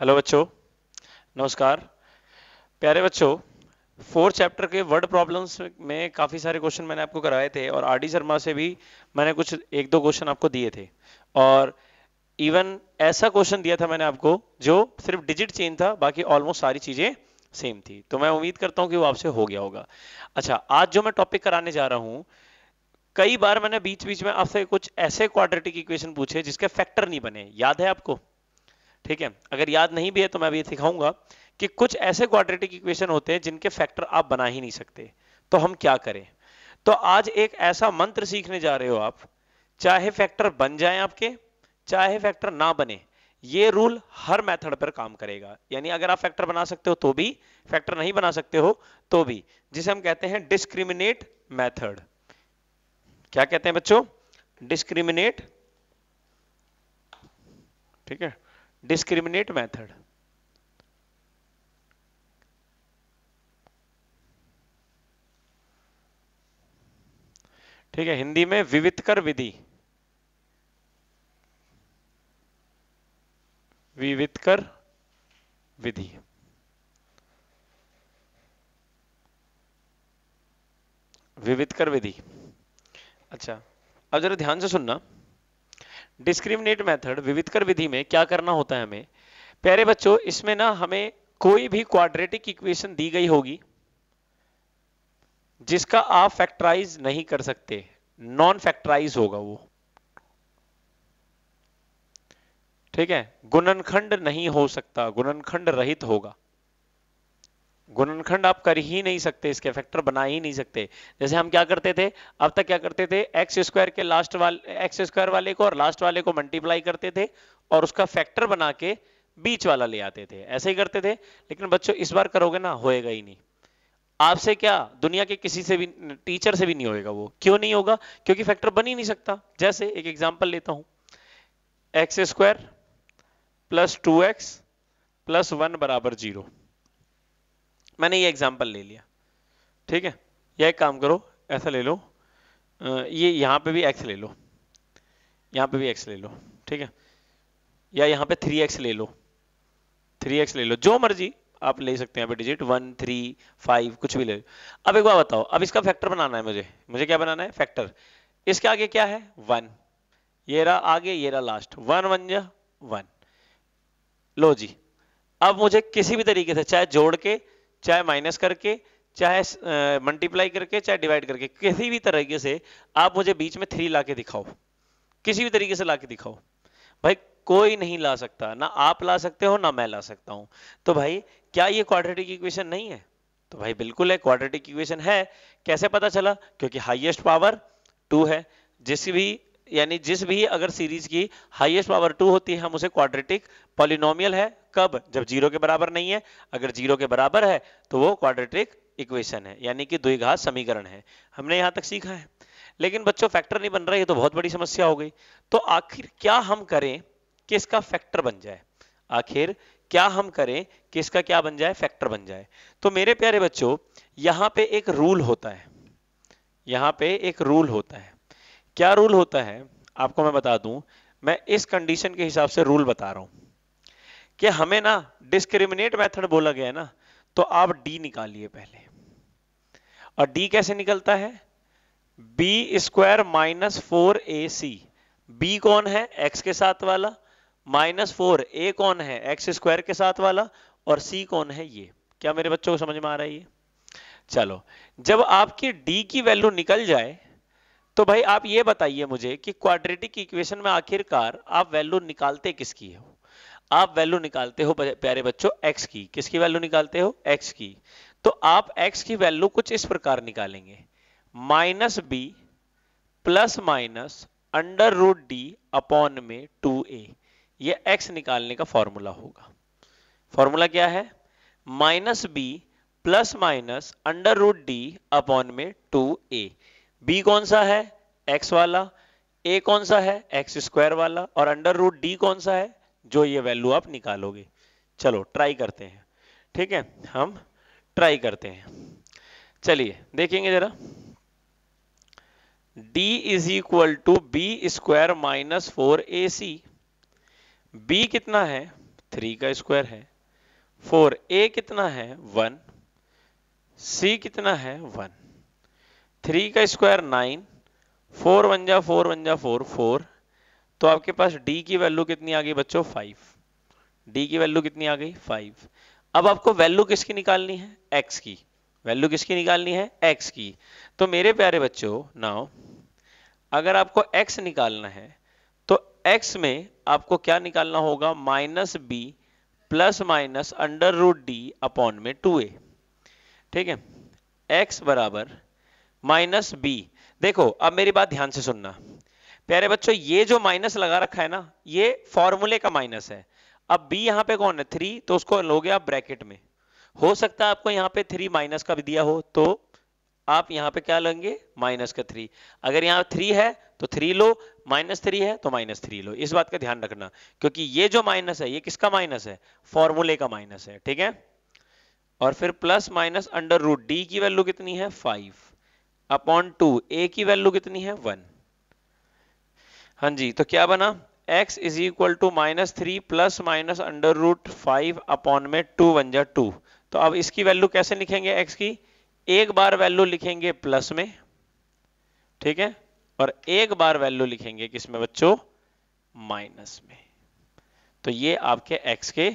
hello बच्चों नमस्कार प्यारे बच्चों फोर्थ चैप्टर के वर्ड प्रॉब्लम्स में काफ़ी सारे क्वेश्चन मैंने आपको कराए थे और आर डी शर्मा से भी मैंने कुछ एक दो क्वेश्चन आपको दिए थे और इवन ऐसा क्वेश्चन दिया था मैंने आपको जो सिर्फ डिजिट चेंज था बाकी ऑलमोस्ट सारी चीज़ें सेम थी तो मैं उम्मीद करता हूँ कि वो आपसे हो गया होगा अच्छा आज जो मैं टॉपिक कराने जा रहा हूँ कई बार मैंने बीच बीच में आपसे कुछ ऐसे क्वाड्रेटिक इक्वेशन पूछे जिसके फैक्टर नहीं बने याद है आपको ठीक है अगर याद नहीं भी है तो मैं अभी दिखाऊंगा कि कुछ ऐसे क्वाड्रेटिक इक्वेशन होते हैं जिनके फैक्टर आप बना ही नहीं सकते तो हम क्या करें तो आज एक ऐसा मंत्र सीखने जा रहे हो आप चाहे फैक्टर बन जाए आपके चाहे फैक्टर ना बने ये रूल हर मेथड पर काम करेगा यानी अगर आप फैक्टर बना सकते हो तो भी फैक्टर नहीं बना सकते हो तो भी जिसे हम कहते हैं डिस्क्रिमिनेट मेथड क्या कहते हैं बच्चों डिस्क्रिमिनेट ठीक है डिस्क्रिमिनेट मेथड ठीक है हिंदी में विविध कर विधि विविध कर विधि विविध कर विधि अच्छा अब जरा ध्यान से सुनना डिस्क्रिमिनेट मेथड विविधकर विधि में क्या करना होता है हमें प्यारे बच्चों इसमें ना हमें कोई भी क्वाड्रेटिक इक्वेशन दी गई होगी जिसका आप फैक्टराइज नहीं कर सकते नॉन फैक्टराइज होगा वो ठीक है गुणनखंड नहीं हो सकता गुणनखंड रहित होगा गुणनखंड आप कर ही नहीं सकते इसके फैक्टर बना ही नहीं सकते जैसे हम क्या करते थे अब तक क्या करते थे एक्स स्क्वायर के लास्ट वाले एक्स स्क्वायर वाले को और लास्ट वाले को मल्टीप्लाई करते थे और उसका फैक्टर बना के बीच वाला ले आते थे ऐसे ही करते थे लेकिन बच्चों इस बार करोगे ना होएगा ही नहीं आपसे क्या दुनिया के किसी से भी टीचर से भी नहीं होएगा वो क्यों नहीं होगा क्योंकि फैक्टर बन ही नहीं सकता जैसे एक एग्जाम्पल लेता हूं x square plus two x plus one बराबर जीरो मैंने ये एग्जाम्पल ले लिया ठीक है यह एक काम करो ऐसा ले लो ये यहाँ पे भी x ले लो यहाँ पे भी x ले लो ठीक है या यहाँ पे 3x ले लो 3x ले लो जो मर्जी आप ले सकते हैं डिजिट वन थ्री फाइव कुछ भी ले अब एक बार बताओ अब इसका फैक्टर बनाना है मुझे मुझे क्या बनाना है फैक्टर इसके आगे क्या है वन ये रहा आगे ये रहा लास्ट वन वन या वन लो जी अब मुझे किसी भी तरीके से चाहे जोड़ के चाहे माइनस करके चाहे मल्टीप्लाई करके चाहे डिवाइड करके किसी भी तरीके से आप मुझे बीच में थ्री ला के दिखाओ किसी भी तरीके से ला के दिखाओ भाई कोई नहीं ला सकता ना आप ला सकते हो ना मैं ला सकता हूं तो भाई क्या ये क्वाड्रेटिक इक्वेशन नहीं है तो भाई बिल्कुल है क्वाड्रेटिक इक्वेशन है कैसे पता चला क्योंकि हाईएस्ट पावर टू है जिस भी यानी जिस भी अगर सीरीज की हाईएस्ट पावर टू होती है हम उसे क्वाड्रेटिक पॉलिनोमियल है कब जब जीरो के बराबर नहीं है अगर जीरो के बराबर है तो वो क्वाड्रेटिक इक्वेशन है यानी कि द्विघात समीकरण है हमने यहां तक सीखा है लेकिन बच्चों फैक्टर नहीं बन रहा ये तो बहुत बड़ी समस्या हो गई तो आखिर क्या हम करें कि इसका फैक्टर बन जाए आखिर क्या हम करें कि इसका क्या बन जाए फैक्टर बन जाए तो मेरे प्यारे बच्चों यहां पे एक रूल होता है यहां पे एक रूल होता है क्या रूल होता है आपको मैं बता दूं मैं इस कंडीशन के हिसाब से रूल बता रहा हूं कि हमें ना डिस्क्रिमिनेट मेथड बोला गया है ना तो आप डी निकालिए पहले और डी कैसे निकलता है b square minus four a c b कौन है एक्स के साथ वाला माइनस फोर ए कौन है एक्स स्क्वायर के साथ वाला और सी कौन है ये क्या मेरे बच्चों को समझ में आ रहा है ये चलो जब आपकी डी की वैल्यू निकल जाए तो भाई आप ये बताइए मुझे कि क्वाड्रेटिक इक्वेशन में आखिरकार आप वैल्यू निकालते किसकी हो आप वैल्यू निकालते हो प्यारे बच्चों एक्स की किसकी वैल्यू निकालते हो एक्स की तो आप एक्स की वैल्यू कुछ इस प्रकार निकालेंगे minus b plus minus under root d upon में टू ए ये एक्स निकालने का फॉर्मूला होगा फॉर्मूला क्या है minus b plus minus under root d upon में टू ए बी कौन सा है एक्स वाला ए कौन सा है एक्स स्क्वायर वाला और अंडर रूट डी कौन सा है जो ये वैल्यू आप निकालोगे चलो ट्राई करते हैं ठीक है हम ट्राई करते हैं चलिए देखेंगे जरा d is equal to b square minus four a c b कितना है थ्री का स्क्वायर है फोर ए कितना है वन सी कितना है वन थ्री का स्क्वायर नाइन फोर वन जा फोर वन जा फोर फोर तो आपके पास d की वैल्यू कितनी आ गई बच्चों फाइव d की वैल्यू कितनी आ गई फाइव अब आपको वैल्यू किसकी निकालनी है x की वैल्यू किसकी निकालनी है x की तो मेरे प्यारे बच्चों नाउ अगर आपको x निकालना है तो x में आपको क्या निकालना होगा minus b plus minus under root d upon में टू ए ठीक है एक्स बराबर माइनस बी देखो अब मेरी बात ध्यान से सुनना प्यारे बच्चों ये जो माइनस लगा रखा है ना ये फॉर्मूले का माइनस है अब बी यहाँ पे कौन है थ्री तो उसको लोगे आप ब्रैकेट में हो सकता है आपको यहाँ पे थ्री माइनस का भी दिया हो तो आप यहाँ पे क्या लेंगे माइनस का थ्री अगर यहाँ थ्री है तो थ्री लो माइनस थ्री है तो माइनस थ्री लो इस बात का ध्यान रखना क्योंकि ये जो माइनस है ये किसका माइनस है फॉर्मूले का माइनस है ठीक है और फिर plus minus under root d की वैल्यू कितनी है फाइव अपॉन टू ए की वैल्यू कितनी है वन हाँ जी तो क्या बना x is equal to minus three plus minus under root five upon में टू वन जा टू तो अब इसकी वैल्यू कैसे लिखेंगे x की एक बार वैल्यू लिखेंगे प्लस में ठीक है और एक बार वैल्यू लिखेंगे किसमें बच्चों माइनस में तो ये आपके x के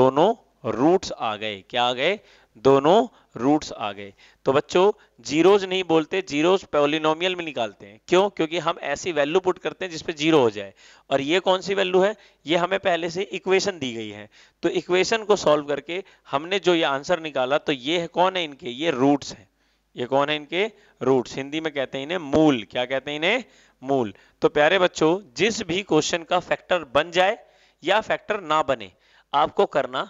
दोनों रूट्स आ गए क्या आ गए दोनों रूट्स आ गए तो बच्चों जीरोज नहीं बोलते जीरोज पोलिनोमियल में निकालते हैं क्यों क्योंकि हम ऐसी वैल्यू पुट करते हैं जिसपे जीरो हो जाए और ये कौन सी वैल्यू है ये हमें पहले से इक्वेशन दी गई है तो इक्वेशन को सॉल्व करके हमने जो ये आंसर निकाला तो ये है कौन है इनके ये रूट्स है ये कौन है इनके रूट्स हिंदी में कहते हैं इन्हें मूल क्या कहते हैं इन्हें मूल तो प्यारे बच्चों जिस भी क्वेश्चन का फैक्टर बन जाए या फैक्टर ना बने आपको करना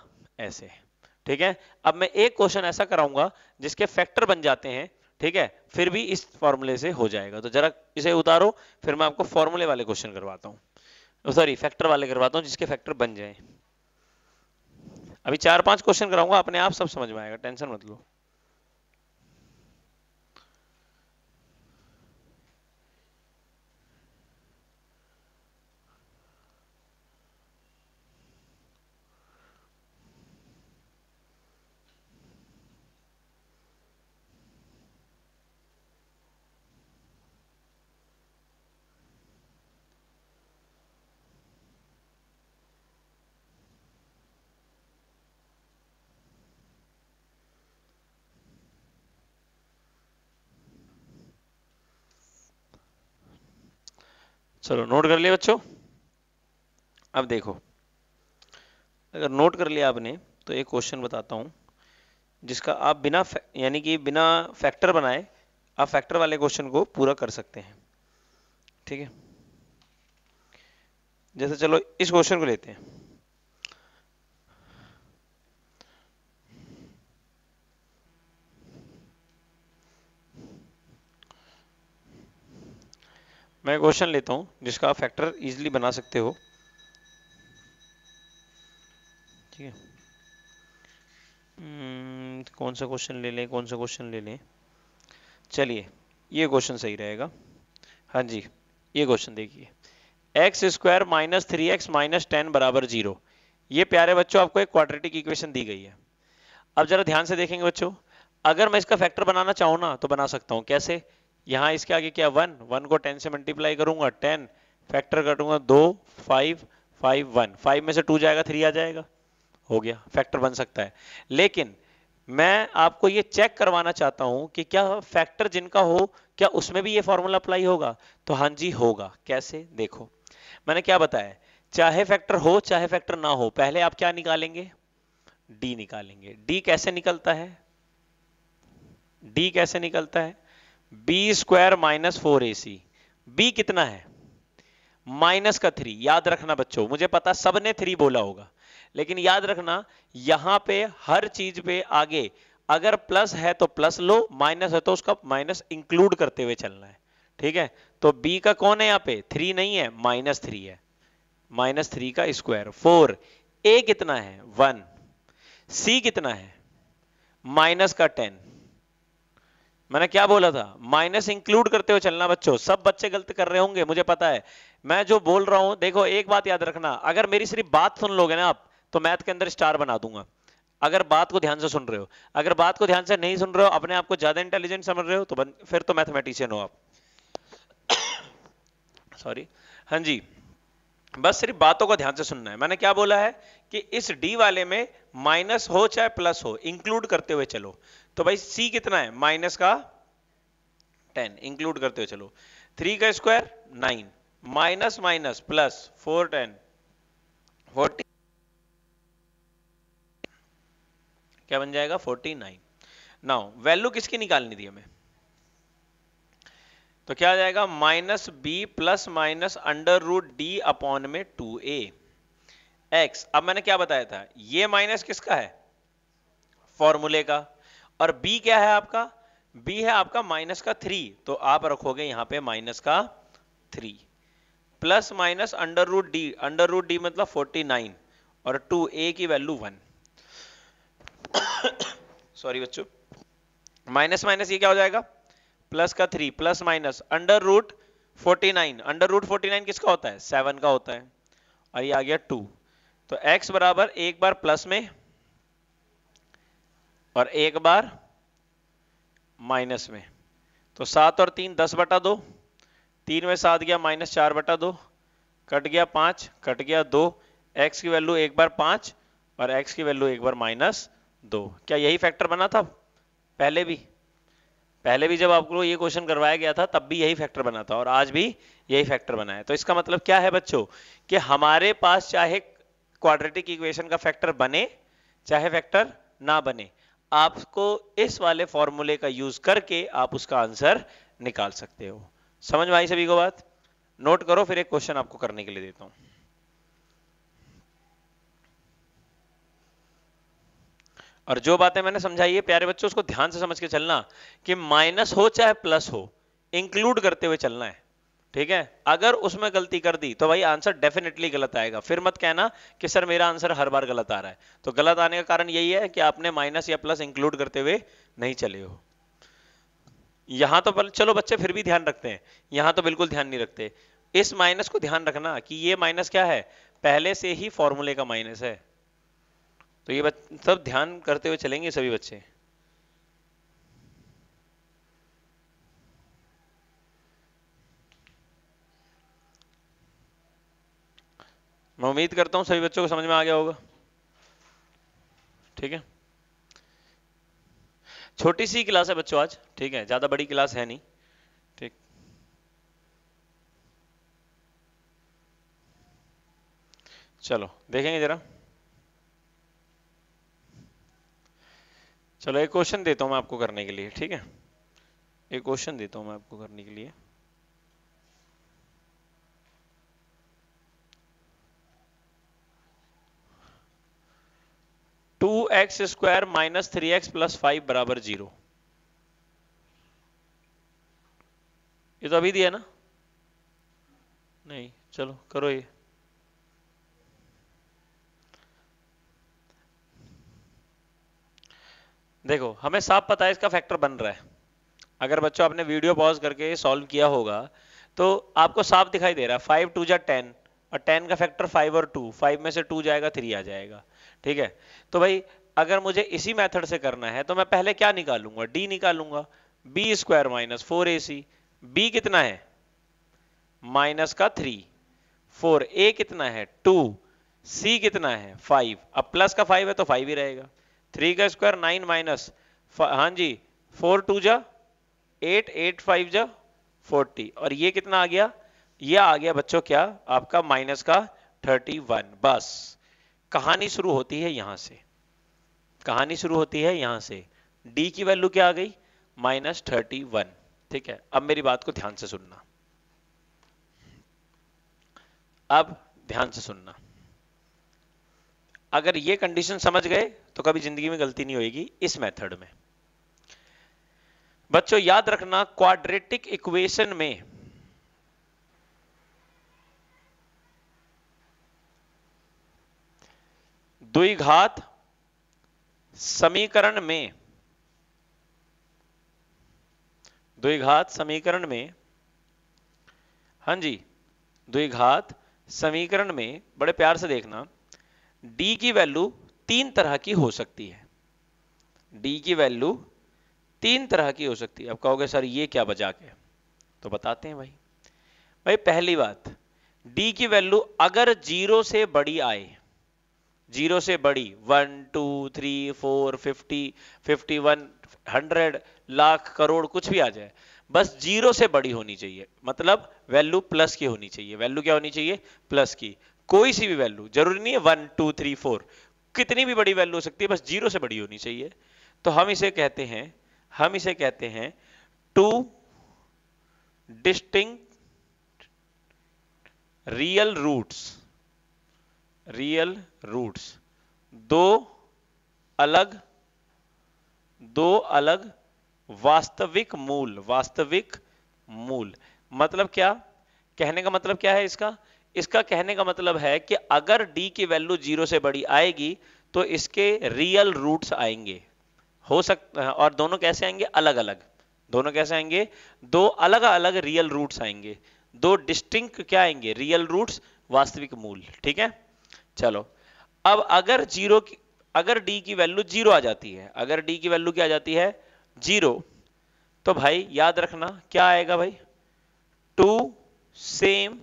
ऐसे है ठीक है अब मैं एक क्वेश्चन ऐसा कराऊंगा जिसके फैक्टर बन जाते हैं ठीक है फिर भी इस फॉर्मूले से हो जाएगा तो जरा इसे उतारो फिर मैं आपको फॉर्मूले वाले क्वेश्चन करवाता हूँ सॉरी oh, फैक्टर वाले करवाता हूँ जिसके फैक्टर बन जाए अभी चार पांच क्वेश्चन कराऊंगा अपने आप सब समझ में आएगा टेंशन मत लो चलो नोट कर लिया बच्चों अब देखो अगर नोट कर लिया आपने तो एक क्वेश्चन बताता हूँ जिसका आप बिना यानी कि बिना फैक्टर बनाए आप फैक्टर वाले क्वेश्चन को पूरा कर सकते हैं ठीक है जैसे चलो इस क्वेश्चन को लेते हैं मैं क्वेश्चन लेता हूं जिसका आप फैक्टर इजिली बना सकते हो ठीक है हम्म, कौन सा क्वेश्चन ले लें कौन सा क्वेश्चन ले लें चलिए ये क्वेश्चन सही रहेगा हाँ जी ये क्वेश्चन देखिए x square minus three x minus ten बराबर जीरो ये प्यारे बच्चों आपको एक क्वाड्रेटिक इक्वेशन दी गई है अब जरा ध्यान से देखेंगे बच्चों अगर मैं इसका फैक्टर बनाना चाहूँ ना तो बना सकता हूँ कैसे यहाँ इसके आगे क्या वन वन को टेन से मल्टीप्लाई करूंगा टेन फैक्टर करूंगा दो फाइव फाइव वन फाइव में से टू जाएगा थ्री आ जाएगा हो गया फैक्टर बन सकता है लेकिन मैं आपको ये चेक करवाना चाहता हूं कि क्या फैक्टर जिनका हो क्या उसमें भी ये फॉर्मूला अप्लाई होगा तो हां जी होगा कैसे देखो मैंने क्या बताया चाहे फैक्टर हो चाहे फैक्टर ना हो पहले आप क्या निकालेंगे डी निकालेंगे डी कैसे निकलता है डी कैसे निकलता है b square minus four a c b कितना है माइनस का थ्री याद रखना बच्चों मुझे पता सबने थ्री बोला होगा लेकिन याद रखना यहां पे हर चीज पे आगे अगर प्लस है तो प्लस लो माइनस है तो उसका माइनस इंक्लूड करते हुए चलना है ठीक है तो बी का कौन है यहां पे थ्री नहीं है माइनस थ्री है माइनस थ्री का स्क्वायर फोर ए कितना है वन सी कितना है माइनस का टेन मैंने क्या बोला था माइनस इंक्लूड करते हुए चलना बच्चों सब बच्चे गलत कर रहे होंगे मुझे पता है मैं जो बोल रहा हूं देखो एक बात याद रखना अगर मेरी सिर्फ बात सुन लोगे ना आप तो मैथ के अंदर स्टार बना दूंगा अगर बात को ध्यान से सुन रहे हो अगर बात को ध्यान से नहीं सुन रहे हो अपने आप को ज्यादा इंटेलिजेंट समझ रहे हो तो बन, फिर तो मैथमेटिशियन हो आप सॉरी हाँ जी बस सिर्फ बातों को ध्यान से सुनना है मैंने क्या बोला है कि इस डी वाले में माइनस हो चाहे प्लस हो इंक्लूड करते हुए चलो तो भाई सी कितना है माइनस का टेन इंक्लूड करते हो चलो थ्री का square nine minus minus plus four ten forty क्या बन जाएगा फोर्टी नाइन नाउ वैल्यू किसकी निकालनी थी हमें तो क्या आ जाएगा minus b plus minus under root d upon में टू ए एक्स अब मैंने क्या बताया था ये माइनस किसका है फॉर्मूले का और बी क्या है आपका बी है आपका माइनस का थ्री तो आप रखोगे यहां पे माइनस का three plus minus under root d under root d मतलब फोर्टी नाइन और टू ए की वैल्यू वन सॉरी बच्चों माइनस माइनस ये क्या हो जाएगा प्लस का three plus minus under root forty nine under root forty nine किसका होता है सेवन का होता है और ये आ गया टू तो एक्स बराबर एक बार प्लस में और एक बार माइनस में तो सात और तीन दस बटा दो तीन में सात गया माइनस चार बटा दो कट गया पांच कट गया दो एक्स की वैल्यू एक बार पांच और एक्स की वैल्यू एक बार माइनस दो क्या यही फैक्टर बना था पहले भी पहले भी जब आपको ये क्वेश्चन करवाया गया था तब भी यही फैक्टर बना था और आज भी यही फैक्टर बना है तो इसका मतलब क्या है बच्चों कि हमारे पास चाहे क्वाड्रेटिक इक्वेशन का फैक्टर बने चाहे फैक्टर ना बने आपको इस वाले फॉर्मूले का यूज करके आप उसका आंसर निकाल सकते हो समझ में आई सभी को बात नोट करो फिर एक क्वेश्चन आपको करने के लिए देता हूं और जो बातें मैंने समझाई है प्यारे बच्चों उसको ध्यान से समझ के चलना कि माइनस हो चाहे प्लस हो इंक्लूड करते हुए चलना है ठीक है अगर उसमें गलती कर दी तो भाई आंसर डेफिनेटली गलत आएगा फिर मत कहना कि सर मेरा आंसर हर बार गलत आ रहा है तो गलत आने का कारण यही है कि आपने माइनस या प्लस इंक्लूड करते हुए नहीं चले हो यहां तो चलो बच्चे फिर भी ध्यान रखते हैं यहां तो बिल्कुल ध्यान नहीं रखते इस माइनस को ध्यान रखना कि ये माइनस क्या है पहले से ही फॉर्मूले का माइनस है तो ये सब ध्यान करते हुए चलेंगे सभी बच्चे मैं उम्मीद करता हूं सभी बच्चों को समझ में आ गया होगा ठीक है छोटी सी क्लास है बच्चों आज ठीक है ज्यादा बड़ी क्लास है नहीं ठीक चलो देखेंगे जरा चलो एक क्वेश्चन देता हूं मैं आपको करने के लिए ठीक है एक क्वेश्चन देता हूं मैं आपको करने के लिए two x square minus three x plus five बराबर जीरो ये तो अभी दिया ना नहीं चलो करो ये देखो हमें साफ पता है इसका फैक्टर बन रहा है अगर बच्चों आपने वीडियो पॉज करके सॉल्व किया होगा तो आपको साफ दिखाई दे रहा है फाइव टू जा टेन और टेन का फैक्टर फाइव और टू फाइव में से टू जाएगा थ्री आ जाएगा ठीक है तो भाई अगर मुझे इसी मेथड से करना है तो मैं पहले क्या निकालूंगा डी निकालूंगा b square minus four a c b कितना है माइनस का थ्री फोर ए कितना है टू सी कितना है फाइव अब प्लस का फाइव है तो फाइव ही रहेगा थ्री का स्क्वायर नाइन माइनस हाँ जी फोर टू जा एट एट फाइव जा फोर्टी और ये कितना आ गया ये आ गया बच्चों क्या आपका माइनस का थर्टी वन बस कहानी शुरू होती है यहां से कहानी शुरू होती है यहां से डी की वैल्यू क्या आ गई माइनस थर्टी वन ठीक है अब मेरी बात को ध्यान से सुनना अब ध्यान से सुनना अगर ये कंडीशन समझ गए तो कभी जिंदगी में गलती नहीं होगी इस मेथड में बच्चों याद रखना क्वाड्रेटिक इक्वेशन में दुई घात समीकरण में द्विघात समीकरण में हां जी द्विघात समीकरण में बड़े प्यार से देखना d की वैल्यू तीन तरह की हो सकती है d की वैल्यू तीन तरह की हो सकती है अब कहोगे सर ये क्या बचा के तो बताते हैं भाई भाई पहली बात d की वैल्यू अगर जीरो से बड़ी आए जीरो से बड़ी one two three four fifty fifty one hundred lakh crore कुछ भी आ जाए बस जीरो से बड़ी होनी चाहिए मतलब वैल्यू प्लस की होनी चाहिए वैल्यू क्या होनी चाहिए प्लस की कोई सी भी वैल्यू जरूरी नहीं है वन टू थ्री फोर कितनी भी बड़ी वैल्यू हो सकती है बस जीरो से बड़ी होनी चाहिए तो हम इसे कहते हैं हम इसे कहते हैं two distinct real roots real roots दो अलग दो अलग वास्तविक मूल वास्तविक मूल मतलब क्या कहने का मतलब क्या है इसका इसका कहने का मतलब है कि अगर d की वैल्यू जीरो से बड़ी आएगी तो इसके रियल रूट्स आएंगे हो सकता है और दोनों कैसे आएंगे अलग अलग दोनों कैसे आएंगे दो अलग अलग रियल रूट्स आएंगे दो डिस्टिंक्ट क्या आएंगे रियल रूट्स वास्तविक मूल ठीक है चलो अब अगर जीरो की अगर डी की वैल्यू जीरो आ जाती है अगर डी की वैल्यू क्या आ जाती है जीरो तो भाई याद रखना क्या आएगा भाई two same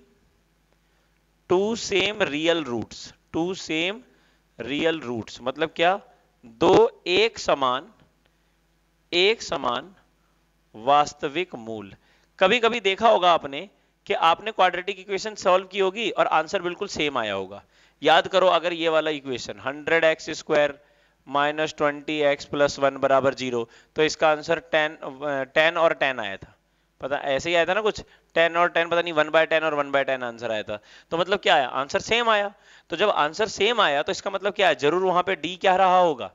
two same real roots two same real roots मतलब क्या दो एक समान एक समान वास्तविक मूल कभी कभी देखा होगा आपने कि आपने क्वाड्रेटिक इक्वेशन सॉल्व की होगी और आंसर बिल्कुल सेम आया होगा याद करो अगर ये वाला equation 100 x square minus twenty x plus one बराबर जीरो तो इसका आंसर टेन टेन और टेन आया था पता ऐसे ही आया था ना कुछ टेन और टेन पता नहीं वन बाय टेन और वन बाय टेन आंसर आया था तो मतलब क्या आया आंसर सेम आया तो जब आंसर सेम आया तो इसका मतलब क्या है जरूर वहां पे डी क्या रहा होगा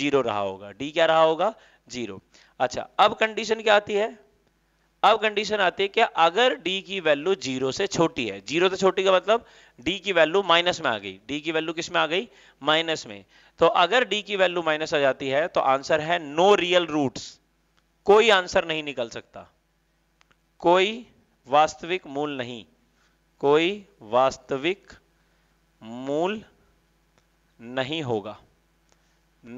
जीरो रहा होगा डी क्या रहा होगा जीरो अच्छा अब कंडीशन क्या आती है अब कंडीशन आती है कि अगर डी की वैल्यू जीरो से छोटी है जीरो से छोटी का मतलब डी की वैल्यू माइनस में आ गई डी की वैल्यू किस में आ गई माइनस में तो अगर डी की वैल्यू माइनस आ जाती है तो आंसर है नो रियल रूट्स कोई आंसर नहीं निकल सकता कोई वास्तविक मूल नहीं कोई वास्तविक मूल नहीं होगा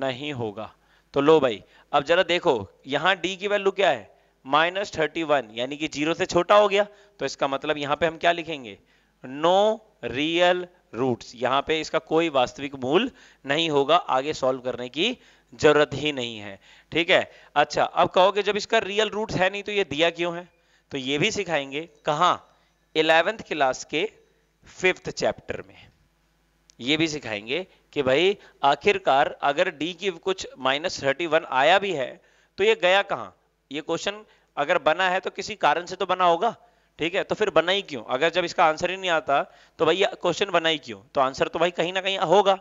नहीं होगा तो लो भाई अब जरा देखो यहां डी की वैल्यू क्या है माइनस थर्टी वन यानी कि जीरो से छोटा हो गया तो इसका मतलब यहां पे हम क्या लिखेंगे नो रियल रूट्स यहां पे इसका कोई वास्तविक मूल नहीं होगा आगे सॉल्व करने की जरूरत ही नहीं है ठीक है अच्छा अब कहोगे जब इसका रियल रूट्स है नहीं तो ये दिया क्यों है तो ये भी सिखाएंगे कहा इलेवेंथ क्लास के फिफ्थ चैप्टर में ये भी सिखाएंगे कि भाई आखिरकार अगर डी की कुछ माइनस थर्टी वन आया भी है तो ये गया कहां ये क्वेश्चन अगर बना है तो किसी कारण से तो बना होगा ठीक है तो फिर बना ही क्यों अगर जब इसका आंसर ही नहीं आता तो भाई क्वेश्चन बना ही क्यों तो आंसर तो भाई कहीं ना कहीं होगा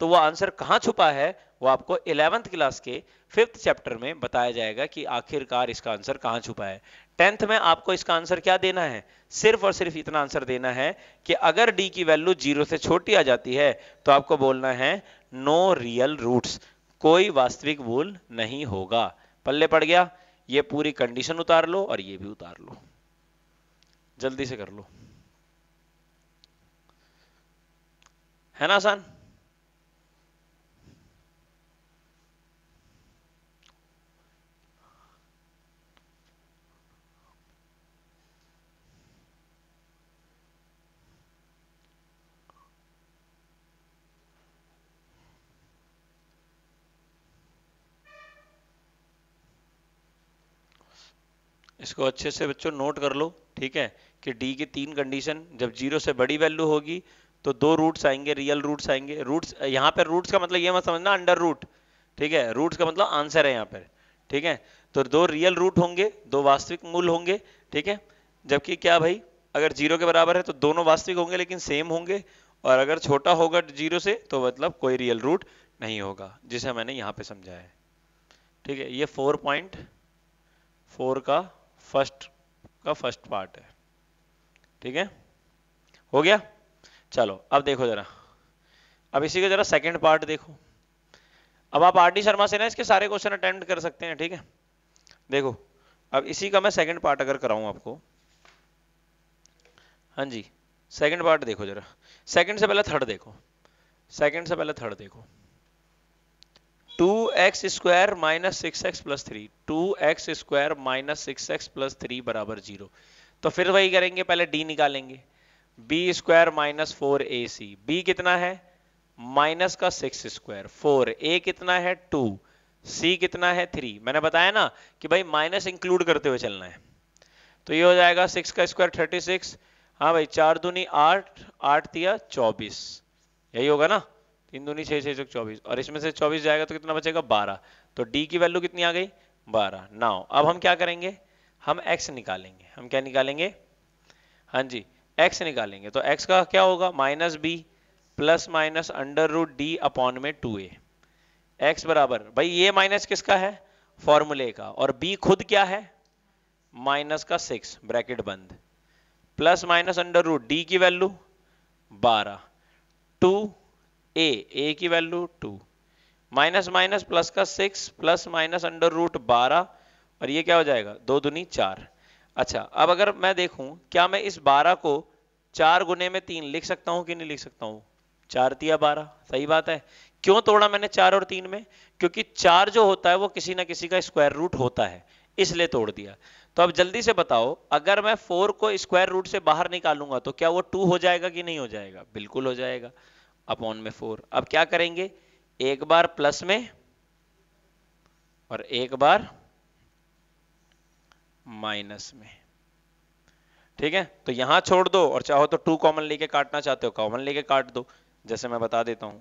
तो वो आंसर कहाँ छुपा है वो आपको इलेवंथ क्लास के फिफ्थ चैप्टर में बताया जाएगा कि आखिरकार इसका आंसर कहाँ छुपा है टेंथ में आपको इसका आंसर क्या देना है सिर्फ और सिर्फ इतना आंसर देना है कि अगर डी की वैल्यू जीरो से छोटी आ जाती है तो आपको बोलना है नो रियल रूट्स कोई वास्तविक भूल नहीं होगा पल्ले पड़ गया ये पूरी कंडीशन उतार लो और ये भी उतार लो जल्दी से कर लो है ना आसान इसको अच्छे से बच्चों नोट कर लो ठीक है कि डी की तीन कंडीशन जब जीरो से बड़ी वैल्यू होगी तो दो रूट्स आएंगे रियल रूट्स आएंगे रूट्स यहाँ पर रूट्स का मतलब ये मत समझना अंडर रूट ठीक है रूट्स का मतलब आंसर है यहाँ पर ठीक है तो दो रियल रूट होंगे दो वास्तविक मूल होंगे ठीक है जबकि क्या भाई अगर जीरो के बराबर है तो दोनों वास्तविक होंगे लेकिन सेम होंगे और अगर छोटा होगा जीरो से तो मतलब कोई रियल रूट नहीं होगा जिसे मैंने यहाँ पे समझाया है ठीक है ये फोर पॉइंट फोर का फर्स्ट का फर्स्ट पार्ट है ठीक है हो गया चलो अब देखो जरा अब इसी का जरा सेकंड पार्ट देखो अब आप आर डी शर्मा से ना इसके सारे क्वेश्चन अटेंड कर सकते हैं ठीक है देखो अब इसी का मैं सेकंड पार्ट अगर कराऊं आपको हाँ जी सेकंड पार्ट देखो जरा सेकंड से पहले थर्ड देखो सेकंड से पहले थर्ड देखो two x square minus six x plus three two x square minus six x plus three बराबर जीरो तो फिर वही करेंगे पहले डी निकालेंगे b square minus four a c b कितना है माइनस का सिक्स स्क्वायर फोर ए कितना है टू सी कितना है थ्री मैंने बताया ना कि भाई माइनस इंक्लूड करते हुए चलना है तो ये हो जाएगा सिक्स का स्क्वायर थर्टी सिक्स हाँ भाई चार दूनी आठ आठ दिया चौबीस यही होगा ना तीन दूनी छह छह चौक चौबीस और इसमें से चौबीस जाएगा तो कितना बचेगा बारह तो डी की वैल्यू कितनी आ गई बारह नाउ अब हम क्या करेंगे हम एक्स निकालेंगे हम क्या निकालेंगे हाँ जी एक्स निकालेंगे तो एक्स का क्या होगा minus b plus minus under root d upon में टू ए एक्स बराबर भाई ये माइनस किसका है फॉर्मूले का और बी खुद क्या है माइनस का सिक्स ब्रैकेट बंद plus minus under root d की वैल्यू बारह टू ए ए की value two minus minus plus का six plus minus under root बारह और ये क्या हो जाएगा दो दुनी चार अच्छा अब अगर मैं देखूं क्या मैं इस बारह को चार गुने में तीन लिख सकता हूं कि नहीं लिख सकता हूं चार तिया बारह सही बात है क्यों तोड़ा मैंने चार और तीन में क्योंकि चार जो होता है वो किसी ना किसी का स्क्वायर रूट होता है इसलिए तोड़ दिया तो अब जल्दी से बताओ अगर मैं फोर को स्क्वायर रूट से बाहर निकालूंगा तो क्या वो टू हो जाएगा कि नहीं हो जाएगा बिल्कुल हो जाएगा अपॉन में फोर अब क्या करेंगे एक बार प्लस में और एक बार माइनस में ठीक है तो यहां छोड़ दो और चाहो तो टू कॉमन लेके काटना चाहते हो कॉमन लेके काट दो जैसे मैं बता देता हूं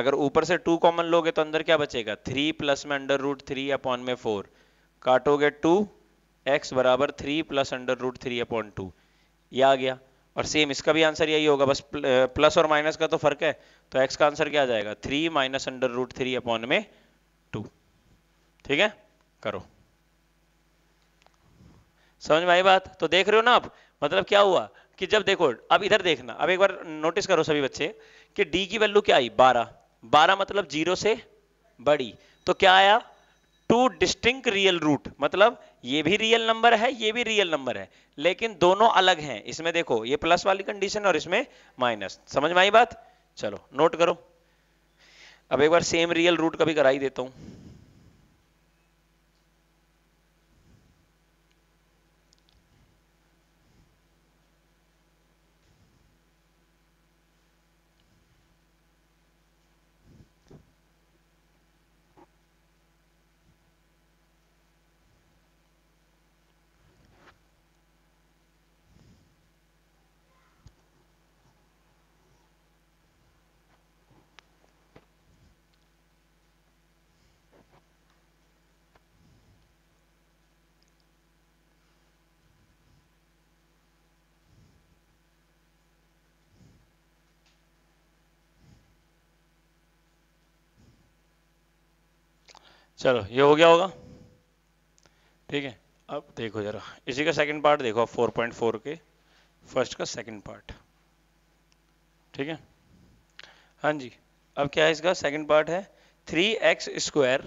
अगर ऊपर से टू कॉमन लोगे तो अंदर क्या बचेगा थ्री प्लस में अंडर रूट थ्री अपॉन में फोर काटोगे टू एक्स बराबर three plus under root three upon two ये आ गया और सेम इसका भी आंसर यही होगा बस प्लस और माइनस का तो फर्क है तो एक्स का आंसर क्या आ जाएगा three minus under root three upon में टू ठीक है करो समझ में आई बात तो देख रहे हो ना आप मतलब क्या हुआ कि जब देखो अब इधर देखना अब एक बार नोटिस करो सभी बच्चे कि डी की वैल्यू क्या आई बारह बारह मतलब जीरो से बड़ी तो क्या आया टू डिस्टिंक रियल रूट मतलब ये भी रियल नंबर है ये भी रियल नंबर है लेकिन दोनों अलग हैं इसमें देखो ये प्लस वाली कंडीशन और इसमें माइनस समझ में आई बात चलो नोट करो अब एक बार सेम रियल रूट का भी कराई देता हूं चलो ये हो गया होगा ठीक है अब देखो जरा इसी का सेकंड पार्ट देखो आप 4.4 के फर्स्ट का सेकंड पार्ट ठीक है हाँ जी अब क्या है इसका सेकंड पार्ट है three x square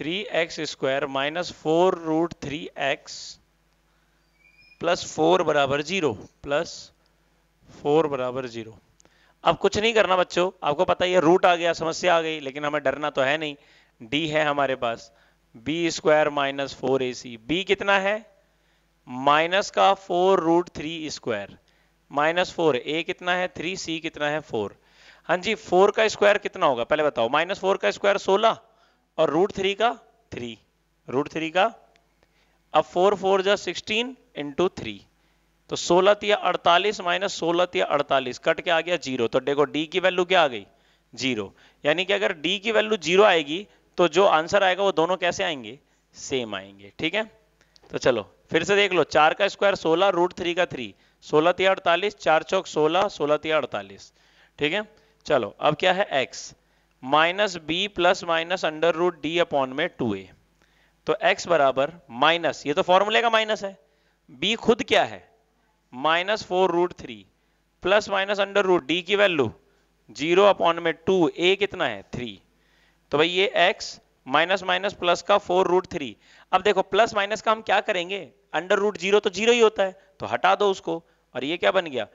three x square minus four root three x plus four बराबर जीरो प्लस फोर बराबर जीरो अब कुछ नहीं करना बच्चों आपको पता ही है रूट आ गया समस्या आ गई लेकिन हमें डरना तो है नहीं डी है हमारे पास b square minus four a c b कितना है माइनस का four root three square minus four a कितना है थ्री सी कितना है फोर हाँ जी फोर का स्क्वायर कितना होगा पहले बताओ माइनस फोर का स्क्वायर सोलह और रूट थ्री का थ्री रूट थ्री का अब फोर फोर जा सिक्सटीन इंटू थ्री तो सोलह तिया अड़तालीस माइनस सोलह तिया अड़तालीस कट के आ गया जीरो तो देखो डी की वैल्यू क्या आ गई जीरो यानी कि अगर डी की वैल्यू जीरो आएगी तो जो आंसर आएगा वो दोनों कैसे आएंगे सेम आएंगे ठीक है तो चलो फिर से देख लो चार का स्क्वायर सोलह रूट थ्री का थ्री सोलह तिया अड़तालीस चार चौक सोलह सोलह तिया अड़तालीस ठीक है चलो अब क्या है x minus b plus minus under root d upon में टू ए तो एक्स बराबर माइनस ये तो फॉर्मूले का माइनस है बी खुद क्या है minus four root three plus minus under root d की वैल्यू जीरो अपॉन में टू ए कितना है थ्री तो भाई ये एक्स माइनस माइनस प्लस का फोर रूट थ्री अब देखो प्लस माइनस का हम क्या करेंगे अंडर रूट जीरो तो जीरो ही होता है तो हटा दो उसको और ये क्या बन गया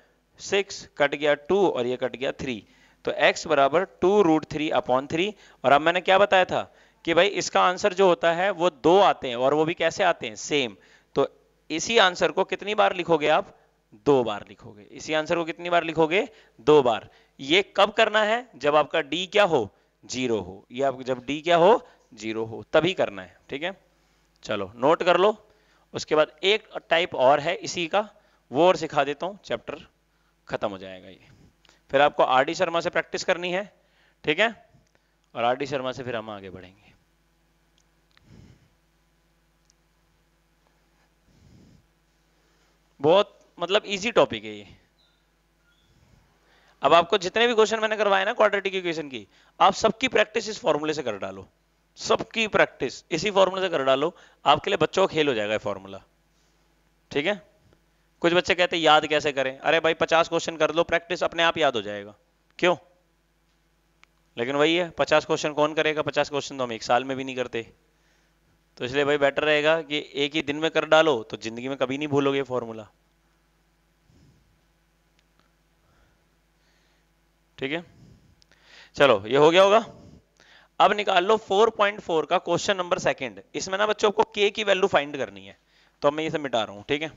सिक्स कट गया टू और ये कट गया थ्री तो एक्स बराबर two root three upon three और अब मैंने क्या बताया था कि भाई इसका आंसर जो होता है वो दो आते हैं और वो भी कैसे आते हैं सेम तो इसी आंसर को कितनी बार लिखोगे आप दो बार लिखोगे इसी आंसर को कितनी बार लिखोगे दो बार ये कब करना है जब आपका डी क्या हो जीरो हो ये आप जब डी क्या हो जीरो हो तभी करना है ठीक है चलो नोट कर लो उसके बाद एक टाइप और है इसी का वो और सिखा देता हूं चैप्टर खत्म हो जाएगा ये फिर आपको आर डी शर्मा से प्रैक्टिस करनी है ठीक है और आर डी शर्मा से फिर हम आगे बढ़ेंगे बहुत मतलब इजी टॉपिक है ये अब आपको जितने भी क्वेश्चन मैंने करवाए ना क्वाड्रेटिक इक्वेशन की आप सबकी प्रैक्टिस इस फॉर्मूले से कर डालो सबकी प्रैक्टिस इसी फॉर्मूले से कर डालो आपके लिए बच्चों का खेल हो जाएगा फॉर्मूला ठीक है कुछ बच्चे कहते हैं याद कैसे करें अरे भाई पचास क्वेश्चन कर लो प्रैक्टिस अपने आप याद हो जाएगा क्यों लेकिन वही है पचास क्वेश्चन कौन करेगा पचास क्वेश्चन तो हम एक साल में भी नहीं करते तो इसलिए भाई बेटर रहेगा कि एक ही दिन में कर डालो तो जिंदगी में कभी नहीं भूलोगे फॉर्मूला ठीक है चलो ये हो गया होगा अब निकाल लो 4.4 का क्वेश्चन नंबर सेकंड इसमें ना बच्चों आपको के की वैल्यू फाइंड करनी है तो मैं इसे मिटा रहा हूं ठीक है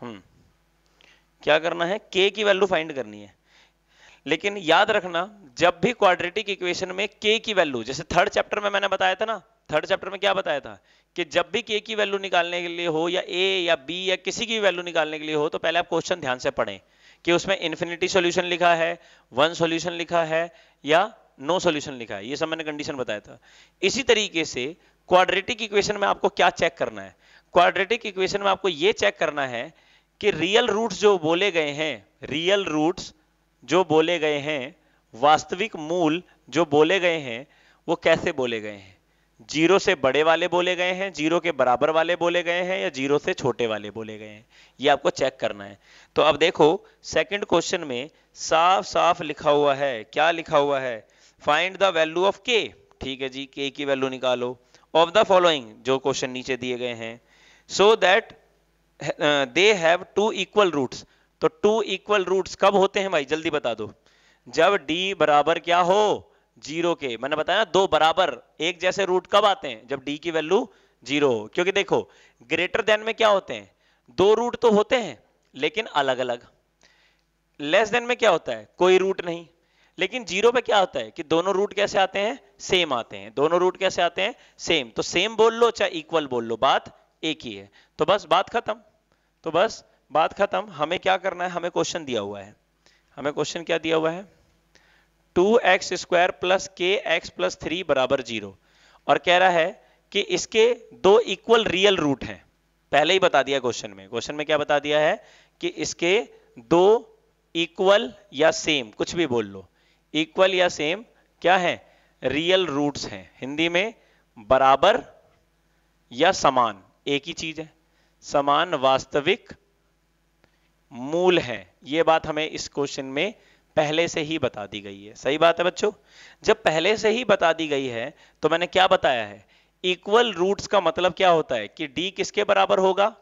हम्म क्या करना है के की वैल्यू फाइंड करनी है लेकिन याद रखना जब भी क्वाड्रेटिक इक्वेशन में के की वैल्यू जैसे थर्ड चैप्टर में मैंने बताया था ना थर्ड चैप्टर में क्या बताया था कि जब भी के की वैल्यू निकालने के लिए हो या ए या बी या किसी की वैल्यू निकालने के लिए हो तो पहले आप क्वेश्चन ध्यान से पढ़ें कि उसमें इन्फिनिटी सॉल्यूशन लिखा है वन सॉल्यूशन लिखा है या नो सॉल्यूशन लिखा है ये सब मैंने कंडीशन बताया था इसी तरीके से क्वाड्रेटिक इक्वेशन में आपको क्या चेक करना है क्वाड्रेटिक इक्वेशन में आपको ये चेक करना है कि रियल रूट्स जो बोले गए हैं रियल रूट्स जो बोले गए हैं वास्तविक मूल जो बोले गए हैं वो कैसे बोले गए हैं जीरो से बड़े वाले बोले गए हैं जीरो के बराबर वाले बोले गए हैं या जीरो से छोटे वाले बोले गए हैं ये आपको चेक करना है तो अब देखो सेकंड क्वेश्चन में साफ साफ लिखा हुआ है क्या लिखा हुआ है फाइंड द वैल्यू ऑफ के ठीक है जी के की वैल्यू निकालो ऑफ द फॉलोइंग जो क्वेश्चन नीचे दिए गए हैं so that they have two equal roots तो टू इक्वल रूट्स कब होते हैं भाई जल्दी बता दो जब डी बराबर क्या हो जीरो के मैंने बताया दो बराबर एक जैसे रूट कब आते हैं जब डी की वैल्यू जीरो हो क्योंकि देखो ग्रेटर देन में क्या होते हैं दो रूट तो होते हैं लेकिन अलग अलग लेस देन में क्या होता है कोई रूट नहीं लेकिन जीरो पे क्या होता है कि दोनों रूट कैसे आते हैं सेम आते हैं दोनों रूट कैसे आते हैं सेम तो सेम बोल लो चाहे इक्वल बोल लो बात एक ही है तो बस बात खत्म तो बस बात खत्म हमें क्या करना है हमें क्वेश्चन दिया हुआ है हमें क्वेश्चन क्या दिया हुआ है two x square plus k x plus three बराबर जीरो और कह रहा है कि इसके दो इक्वल रियल रूट हैं पहले ही बता दिया क्वेश्चन में क्वेश्चन में क्या बता दिया है कि इसके दो इक्वल या सेम कुछ भी बोल लो इक्वल या सेम क्या है रियल रूट्स हैं हिंदी में बराबर या समान एक ही चीज है समान वास्तविक मूल है यह बात हमें इस क्वेश्चन में पहले से ही बता दी गई है सही बात है बच्चों जब पहले से ही बता दी गई है तो मैंने क्या बताया है इक्वल रूट्स का मतलब क्या होता है कि डी किसके बराबर होगा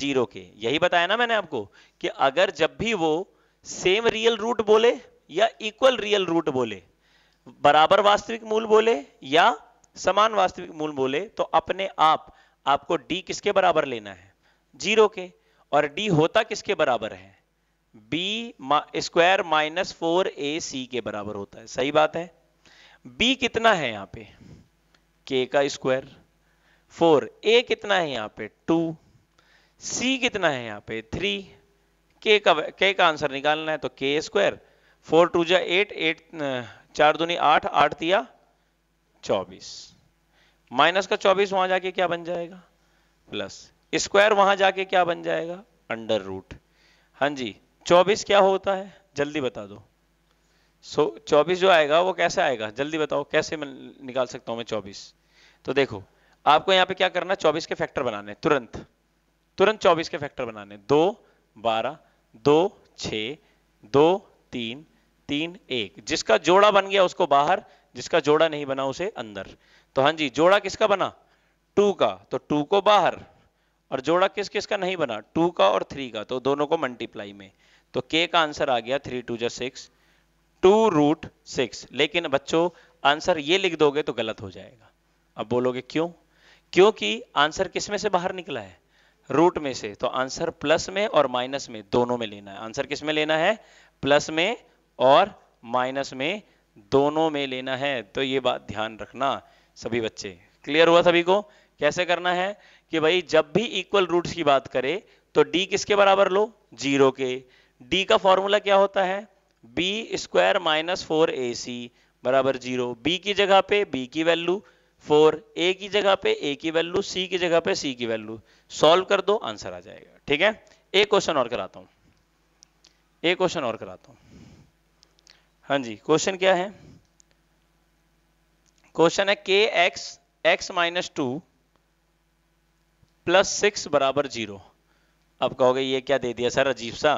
जीरो के यही बताया ना मैंने आपको कि अगर जब भी वो सेम रियल रूट बोले या इक्वल रियल रूट बोले बराबर वास्तविक मूल बोले या समान वास्तविक मूल बोले तो अपने आप आपको डी किसके बराबर लेना है जीरो के और डी होता किसके बराबर है b square minus four a c के बराबर होता है सही बात है बी कितना है यहां पे के का स्क्वायर फोर ए कितना है यहां पे टू सी कितना है यहां पे थ्री के का के का आंसर निकालना है तो के स्क्वायर फोर टू जा एट एट चार दूनी आठ आठ दिया चौबीस माइनस का चौबीस वहां जाके क्या बन जाएगा प्लस स्क्वायर वहां जाके क्या बन जाएगा अंडर रूट हां जी चौबीस क्या होता है जल्दी बता दो सो so, 24 जो आएगा वो कैसे आएगा जल्दी बताओ कैसे मैं निकाल सकता हूं मैं 24 तो देखो आपको यहां पे क्या करना है 24 के फैक्टर बनाने तुरंत तुरंत 24 के फैक्टर बनाने दो बारह दो छ दो तीन तीन एक जिसका जोड़ा बन गया उसको बाहर जिसका जोड़ा नहीं बना उसे अंदर तो हां जी जोड़ा किसका बना टू का तो टू को बाहर और जोड़ा किस किस का नहीं बना टू का और थ्री का तो दोनों को मल्टीप्लाई में तो के का आंसर आ गया थ्री टू जो सिक्स टू रूट सिक्स लेकिन बच्चों आंसर ये लिख दोगे तो गलत हो जाएगा अब बोलोगे क्यों क्योंकि आंसर किस में से बाहर निकला है रूट में से तो आंसर प्लस में और माइनस में दोनों में लेना है आंसर किस में लेना है प्लस में और माइनस में दोनों में लेना है तो ये बात ध्यान रखना सभी बच्चे क्लियर हुआ सभी को कैसे करना है कि भाई जब भी इक्वल रूट्स की बात करें तो डी किसके बराबर लो जीरो के डी का फॉर्मूला क्या होता है b square minus four a c बराबर जीरो बी की जगह पे बी की वैल्यू फोर ए की जगह पे ए की वैल्यू सी की जगह पे सी की वैल्यू सॉल्व कर दो आंसर आ जाएगा ठीक है एक क्वेश्चन और कराता हूं एक क्वेश्चन और कराता हूं हाँ जी क्वेश्चन क्या है क्वेश्चन है के x x minus two plus six बराबर जीरो अब कहोगे ये क्या दे दिया सर अजीब सा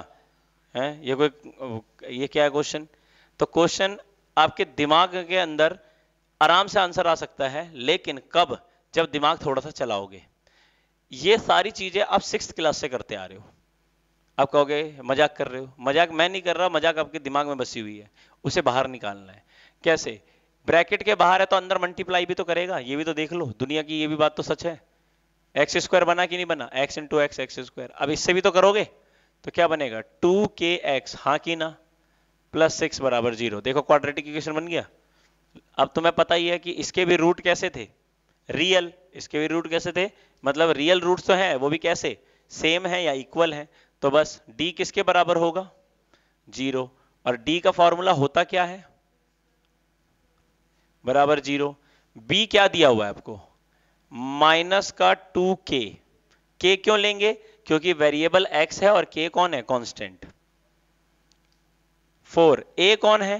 है ये कोई ये क्या है क्वेश्चन तो क्वेश्चन आपके दिमाग के अंदर आराम से आंसर आ सकता है लेकिन कब जब दिमाग थोड़ा सा चलाओगे ये सारी चीजें आप सिक्स क्लास से करते आ रहे हो आप कहोगे मजाक कर रहे हो मजाक मैं नहीं कर रहा मजाक आपके दिमाग में बसी हुई है उसे बाहर निकालना है कैसे ब्रैकेट के बाहर है तो अंदर मल्टीप्लाई भी तो करेगा ये भी तो देख लो दुनिया की ये भी बात तो सच है एक्स स्क्वायर बना कि नहीं बना x into x x square अब इससे भी तो करोगे तो क्या बनेगा टू के एक्स हाँ की ना प्लस सिक्स बराबर जीरो देखो क्वाड्रेटिक इक्वेशन बन गया अब तुम्हें पता ही है कि इसके भी रूट कैसे थे रियल इसके भी रूट कैसे थे मतलब रियल रूट तो है वो भी कैसे सेम है या इक्वल है तो बस डी किसके बराबर होगा जीरो और डी का फॉर्मूला होता क्या है बराबर जीरो बी क्या दिया हुआ है आपको माइनस का टू के के क्यों लेंगे क्योंकि वेरिएबल एक्स है और के कौन है कांस्टेंट फोर ए कौन है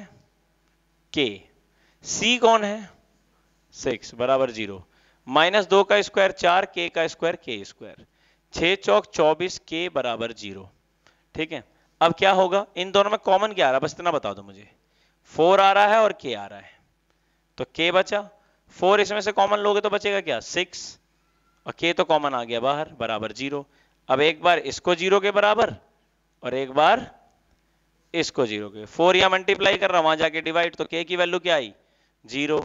के सी कौन है सिक्स बराबर जीरो माइनस दो का स्क्वायर चार के का स्क्वायर k स्क्वायर छ चौक चौबीस के बराबर जीरो ठीक है अब क्या होगा इन दोनों में कॉमन क्या आ रहा है बस इतना बता दो मुझे फोर आ रहा है और के आ रहा है तो के बचा फोर इसमें से कॉमन लोगे तो बचेगा क्या सिक्स और के तो कॉमन आ गया बाहर बराबर जीरो अब एक बार इसको जीरो के बराबर और एक बार इसको जीरो के फोर या मल्टीप्लाई कर रहा हूं वहां जाके डिवाइड तो के की वैल्यू क्या आई जीरो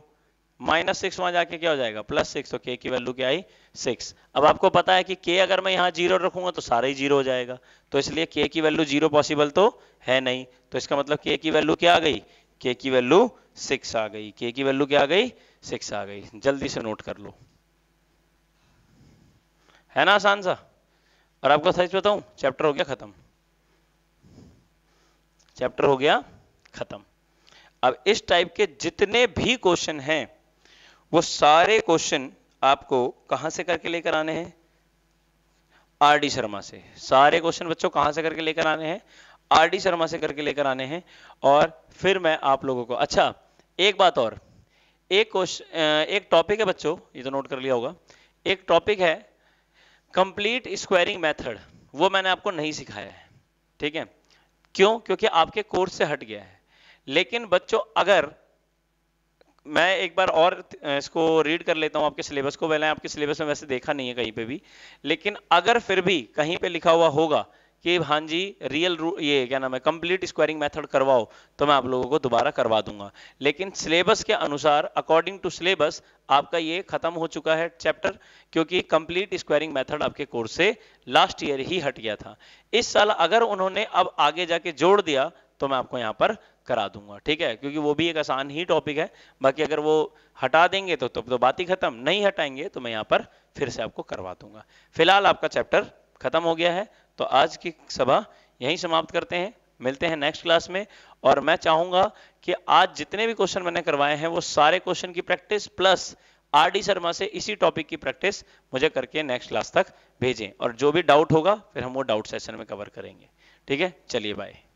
माइनस सिक्स वहां जाके क्या हो जाएगा प्लस सिक्स तो के की वैल्यू क्या आई सिक्स अब आपको पता है कि के अगर मैं यहाँ जीरो रखूंगा तो सारा ही जीरो हो जाएगा तो इसलिए के की वैल्यू जीरो पॉसिबल तो है नहीं तो इसका मतलब के की वैल्यू क्या आ गई के की वैल्यू सिक्स आ गई के की वैल्यू क्या आ गई सिक्स आ गई जल्दी से नोट कर लो है ना आसान सा और आपका साइज बताऊं चैप्टर हो गया खत्म चैप्टर हो गया खत्म अब इस टाइप के जितने भी क्वेश्चन हैं वो सारे क्वेश्चन आपको कहां से करके लेकर आने हैं आर डी शर्मा से सारे क्वेश्चन बच्चों कहां से करके लेकर आने हैं आर डी शर्मा से करके लेकर आने हैं और फिर मैं आप लोगों को अच्छा एक बात और एक क्वेश्चन एक टॉपिक है बच्चों ये तो नोट कर लिया होगा एक टॉपिक है कंप्लीट स्क्वायरिंग मेथड वो मैंने आपको नहीं सिखाया है ठीक है क्यों क्योंकि आपके कोर्स से हट गया है लेकिन बच्चों अगर मैं एक बार और इसको रीड कर लेता हूं आपके सिलेबस को पहले आपके सिलेबस में वैसे देखा नहीं है कहीं पे भी लेकिन अगर फिर भी कहीं पे लिखा हुआ होगा कि हाँ जी रियल ये क्या नाम है कंप्लीट स्क्वायरिंग मेथड करवाओ तो मैं आप लोगों को दोबारा करवा दूंगा लेकिन सिलेबस के अनुसार अकॉर्डिंग टू सिलेबस आपका ये खत्म हो चुका है चैप्टर क्योंकि कंप्लीट स्क्वायरिंग मेथड आपके कोर्स से लास्ट ईयर ही हट गया था इस साल अगर उन्होंने अब आगे जाके जोड़ दिया तो मैं आपको यहाँ पर करा दूंगा ठीक है क्योंकि वो भी एक आसान ही टॉपिक है बाकी अगर वो हटा देंगे तो तब तो, तो बात ही खत्म नहीं हटाएंगे तो मैं यहाँ पर फिर से आपको करवा दूंगा फिलहाल आपका चैप्टर खत्म हो गया है तो आज की सभा यहीं समाप्त करते हैं मिलते हैं नेक्स्ट क्लास में और मैं चाहूंगा कि आज जितने भी क्वेश्चन मैंने करवाए हैं वो सारे क्वेश्चन की practice plus R D Sharma से इसी टॉपिक की प्रैक्टिस मुझे करके नेक्स्ट क्लास तक भेजें और जो भी डाउट होगा फिर हम वो डाउट सेशन में कवर करेंगे ठीक है चलिए बाय